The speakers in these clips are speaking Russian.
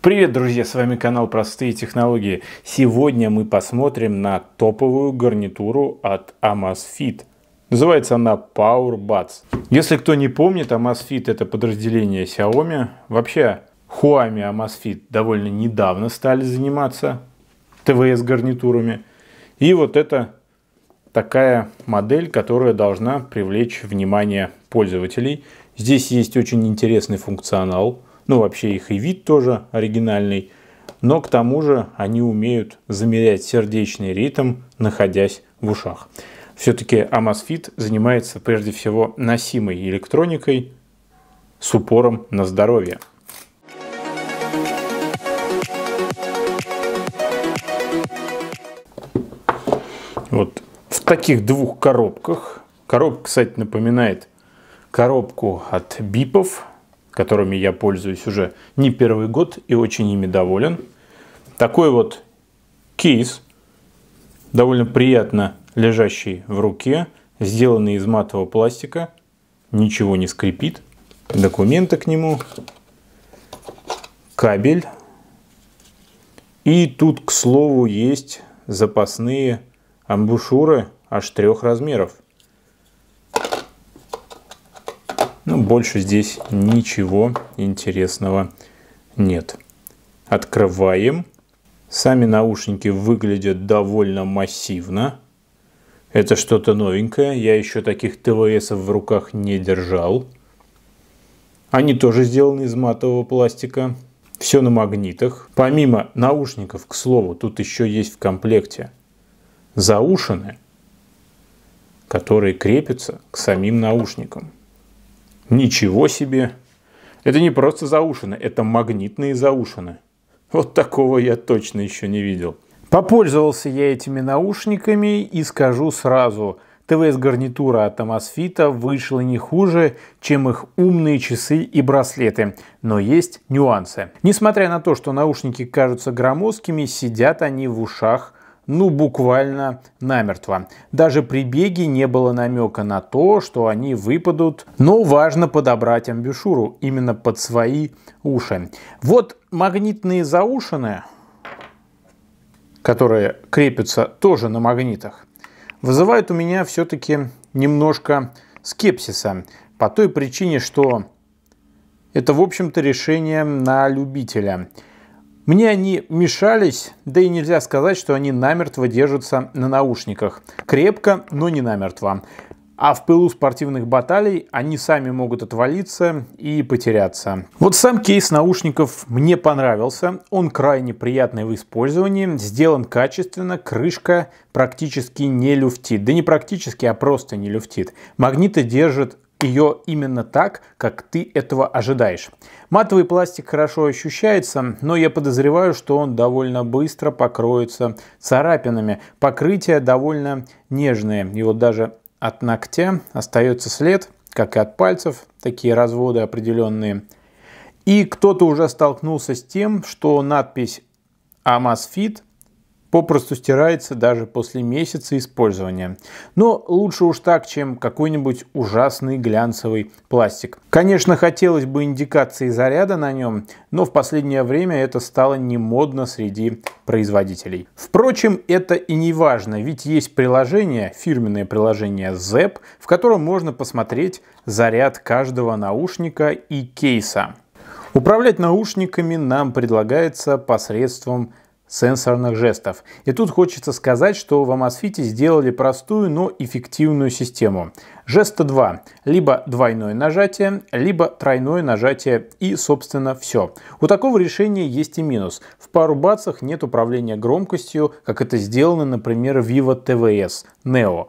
Привет, друзья! С вами канал Простые Технологии. Сегодня мы посмотрим на топовую гарнитуру от Amazfit. Называется она Power Buds. Если кто не помнит, Amazfit это подразделение Xiaomi. Вообще, Huami Amazfit довольно недавно стали заниматься ТВС гарнитурами. И вот это такая модель, которая должна привлечь внимание пользователей. Здесь есть очень интересный функционал – ну, вообще их и вид тоже оригинальный. Но к тому же они умеют замерять сердечный ритм, находясь в ушах. Все-таки Amazfit занимается прежде всего носимой электроникой с упором на здоровье. Вот в таких двух коробках. Коробка, кстати, напоминает коробку от бипов, которыми я пользуюсь уже не первый год и очень ими доволен. Такой вот кейс, довольно приятно лежащий в руке, сделанный из матового пластика, ничего не скрипит, документы к нему, кабель. И тут, к слову, есть запасные амбушюры аж трех размеров – Но ну, больше здесь ничего интересного нет. Открываем. Сами наушники выглядят довольно массивно. Это что-то новенькое. Я еще таких ТВС в руках не держал. Они тоже сделаны из матового пластика. Все на магнитах. Помимо наушников, к слову, тут еще есть в комплекте заушины, которые крепятся к самим наушникам. Ничего себе! Это не просто заушины, это магнитные заушины. Вот такого я точно еще не видел. Попользовался я этими наушниками и скажу сразу, ТВС-гарнитура от Amazfit вышла не хуже, чем их умные часы и браслеты. Но есть нюансы. Несмотря на то, что наушники кажутся громоздкими, сидят они в ушах ну буквально намертво. Даже при беге не было намека на то, что они выпадут, но важно подобрать амбушюру именно под свои уши. Вот магнитные заушины, которые крепятся тоже на магнитах, вызывают у меня все-таки немножко скепсиса по той причине, что это, в общем-то, решение на любителя. Мне они мешались, да и нельзя сказать, что они намертво держатся на наушниках. Крепко, но не намертво. А в пылу спортивных баталий они сами могут отвалиться и потеряться. Вот сам кейс наушников мне понравился. Он крайне приятный в использовании, сделан качественно, крышка практически не люфтит. Да не практически, а просто не люфтит. Магниты держат ее именно так, как ты этого ожидаешь. Матовый пластик хорошо ощущается, но я подозреваю, что он довольно быстро покроется царапинами. Покрытие довольно нежное, и вот даже от ногтя остается след, как и от пальцев, такие разводы определенные. И кто-то уже столкнулся с тем, что надпись «Amazfit» попросту стирается даже после месяца использования. Но лучше уж так, чем какой-нибудь ужасный глянцевый пластик. Конечно, хотелось бы индикации заряда на нем, но в последнее время это стало не модно среди производителей. Впрочем, это и не важно, ведь есть приложение, фирменное приложение ZEP, в котором можно посмотреть заряд каждого наушника и кейса. Управлять наушниками нам предлагается посредством сенсорных жестов. И тут хочется сказать, что в Amazfit сделали простую, но эффективную систему. Жеста 2. Либо двойное нажатие, либо тройное нажатие и, собственно, все. У такого решения есть и минус. В пару бацах нет управления громкостью, как это сделано, например, в Vivo TVS Neo.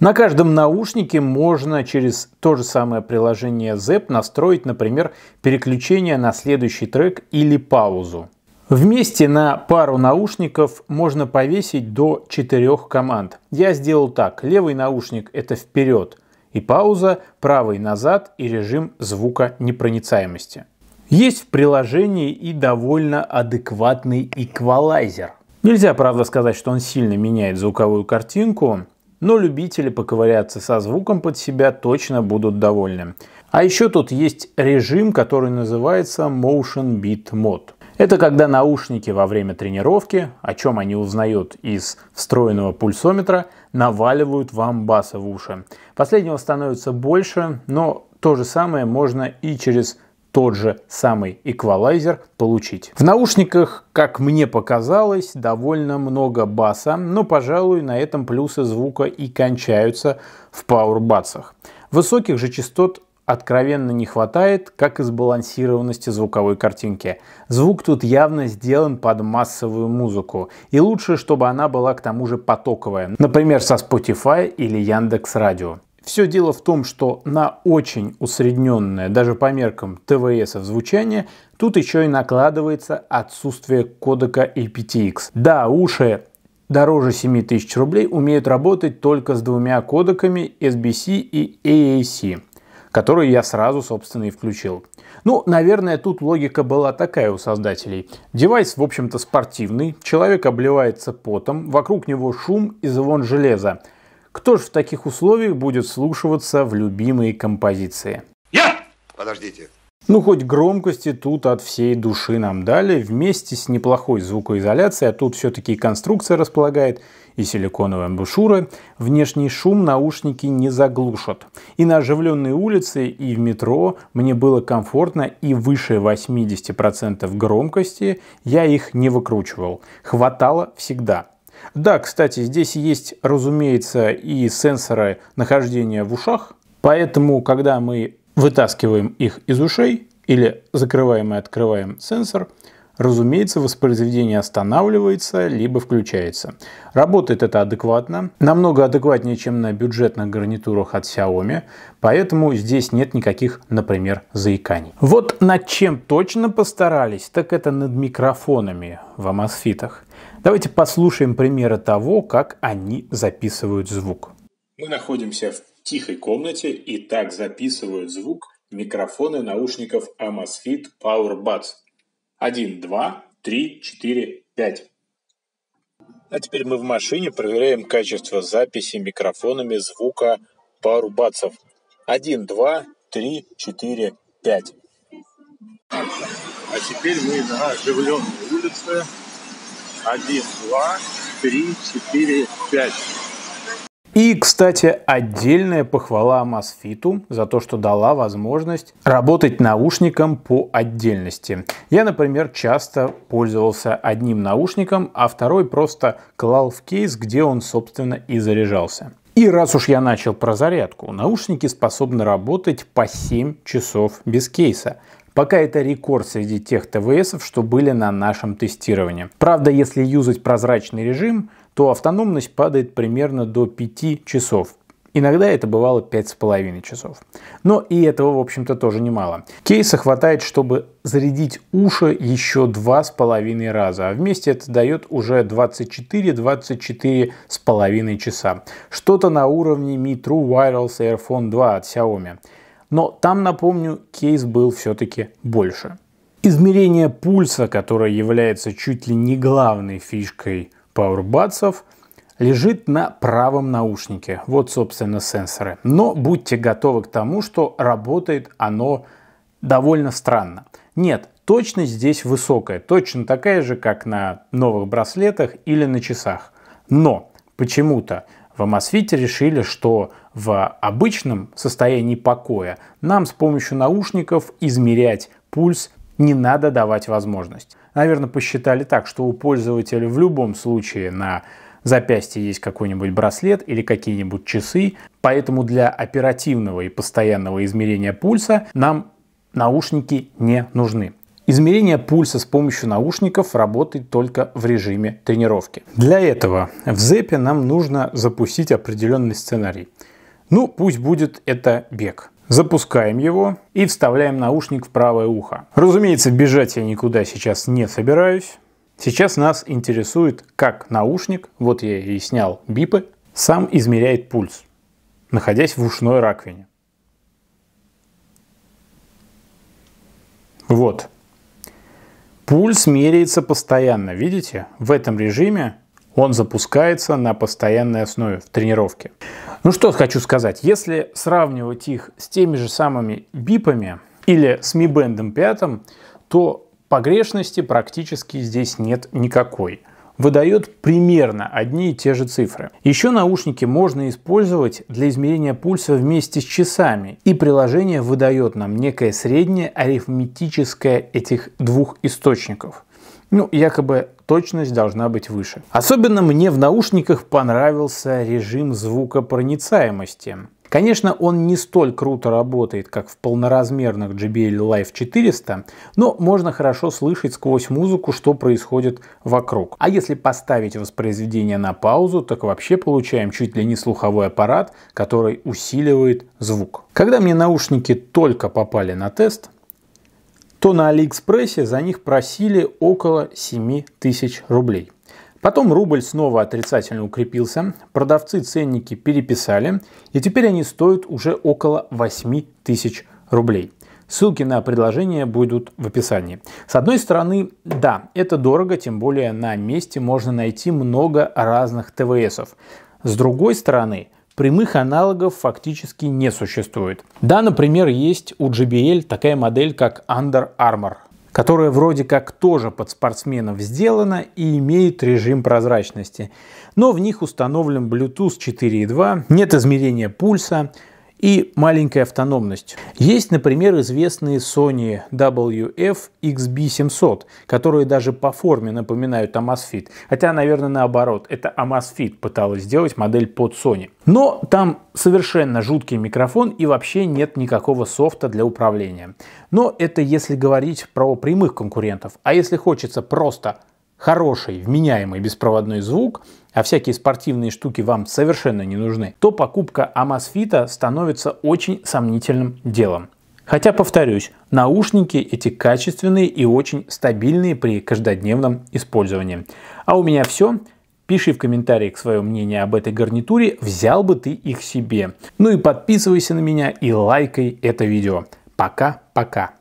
На каждом наушнике можно через то же самое приложение ZEP настроить, например, переключение на следующий трек или паузу. Вместе на пару наушников можно повесить до четырех команд. Я сделал так. Левый наушник – это вперед и пауза, правый – назад и режим звука непроницаемости. Есть в приложении и довольно адекватный эквалайзер. Нельзя, правда, сказать, что он сильно меняет звуковую картинку, но любители поковыряться со звуком под себя точно будут довольны. А еще тут есть режим, который называется Motion Beat Mode. Это когда наушники во время тренировки, о чем они узнают из встроенного пульсометра, наваливают вам баса в уши. Последнего становится больше, но то же самое можно и через тот же самый эквалайзер получить. В наушниках, как мне показалось, довольно много баса, но, пожалуй, на этом плюсы звука и кончаются в Пауэрбасах. Высоких же частот откровенно не хватает, как и сбалансированности звуковой картинки. Звук тут явно сделан под массовую музыку, и лучше, чтобы она была к тому же потоковая, например, со Spotify или Яндекс Радио. Все дело в том, что на очень усредненное, даже по меркам ТВС звучание, тут еще и накладывается отсутствие кодека APTX. Да, уши дороже 7000 рублей умеют работать только с двумя кодеками SBC и AAC которую я сразу, собственно, и включил. Ну, наверное, тут логика была такая у создателей. Девайс, в общем-то, спортивный, человек обливается потом, вокруг него шум и звон железа. Кто же в таких условиях будет слушаться в любимые композиции? Я! Подождите. Ну, хоть громкости тут от всей души нам дали, вместе с неплохой звукоизоляцией, а тут все-таки конструкция располагает, и силиконовые амбушюры, внешний шум наушники не заглушат. И на оживленной улице, и в метро мне было комфортно и выше 80% громкости я их не выкручивал. Хватало всегда. Да, кстати, здесь есть, разумеется, и сенсоры нахождения в ушах, поэтому, когда мы вытаскиваем их из ушей или закрываем и открываем сенсор – Разумеется, воспроизведение останавливается, либо включается. Работает это адекватно, намного адекватнее, чем на бюджетных гарнитурах от Xiaomi, поэтому здесь нет никаких, например, заиканий. Вот над чем точно постарались, так это над микрофонами в Amazfit. Давайте послушаем примеры того, как они записывают звук. Мы находимся в тихой комнате и так записывают звук микрофоны наушников Amazfit Power Buds 1, 2, 3, 4, 5. А теперь мы в машине проверяем качество записи микрофонами звука пару бацев. 1, 2, 3, 4, 5. А теперь мы на оживленной улице. 1, 2, 3, 4, 5. И, кстати, отдельная похвала Мосфиту за то, что дала возможность работать наушником по отдельности. Я, например, часто пользовался одним наушником, а второй просто клал в кейс, где он, собственно, и заряжался. И раз уж я начал про зарядку, наушники способны работать по 7 часов без кейса. Пока это рекорд среди тех ТВСов, что были на нашем тестировании. Правда, если юзать прозрачный режим, то автономность падает примерно до 5 часов. Иногда это бывало 5,5 часов. Но и этого, в общем-то, тоже немало. Кейса хватает, чтобы зарядить уши еще 2,5 раза, а вместе это дает уже 24-24,5 часа. Что-то на уровне Mi True Wireless Airphone 2 от Xiaomi. Но там, напомню, кейс был все-таки больше. Измерение пульса, которое является чуть ли не главной фишкой PowerBuds лежит на правом наушнике. Вот, собственно, сенсоры. Но будьте готовы к тому, что работает оно довольно странно. Нет, точность здесь высокая, точно такая же, как на новых браслетах или на часах. Но почему-то в Amosfit решили, что в обычном состоянии покоя нам с помощью наушников измерять пульс не надо давать возможность наверное, посчитали так, что у пользователя в любом случае на запястье есть какой-нибудь браслет или какие-нибудь часы, поэтому для оперативного и постоянного измерения пульса нам наушники не нужны. Измерение пульса с помощью наушников работает только в режиме тренировки. Для этого в ZEP нам нужно запустить определенный сценарий. Ну, пусть будет это бег. Запускаем его и вставляем наушник в правое ухо. Разумеется, бежать я никуда сейчас не собираюсь. Сейчас нас интересует, как наушник, вот я и снял бипы, сам измеряет пульс, находясь в ушной раковине. Вот. Пульс меряется постоянно, видите? В этом режиме он запускается на постоянной основе в тренировке. Ну что хочу сказать, если сравнивать их с теми же самыми бипами или с Mi Band 5, то погрешности практически здесь нет никакой выдает примерно одни и те же цифры. Еще наушники можно использовать для измерения пульса вместе с часами, и приложение выдает нам некое среднее арифметическое этих двух источников. Ну, якобы точность должна быть выше. Особенно мне в наушниках понравился режим звукопроницаемости. Конечно, он не столь круто работает, как в полноразмерных JBL Live 400, но можно хорошо слышать сквозь музыку, что происходит вокруг. А если поставить воспроизведение на паузу, так вообще получаем чуть ли не слуховой аппарат, который усиливает звук. Когда мне наушники только попали на тест, то на Алиэкспрессе за них просили около 7 тысяч рублей. Потом рубль снова отрицательно укрепился, продавцы ценники переписали, и теперь они стоят уже около 8 тысяч рублей. Ссылки на предложения будут в описании. С одной стороны, да, это дорого, тем более на месте можно найти много разных ТВСов. С другой стороны, прямых аналогов фактически не существует. Да, например, есть у JBL такая модель, как Under Armour, которая вроде как тоже под спортсменов сделана и имеет режим прозрачности. Но в них установлен Bluetooth 4.2, нет измерения пульса, и маленькая автономность. Есть, например, известные Sony WF XB700, которые даже по форме напоминают Amazfit. Хотя, наверное, наоборот, это Amazfit пыталась сделать модель под Sony. Но там совершенно жуткий микрофон и вообще нет никакого софта для управления. Но это если говорить про прямых конкурентов. А если хочется просто хороший, вменяемый беспроводной звук, а всякие спортивные штуки вам совершенно не нужны, то покупка Amazfit становится очень сомнительным делом. Хотя, повторюсь, наушники эти качественные и очень стабильные при каждодневном использовании. А у меня все. Пиши в комментариях свое мнение об этой гарнитуре, взял бы ты их себе. Ну и подписывайся на меня и лайкай это видео. Пока-пока.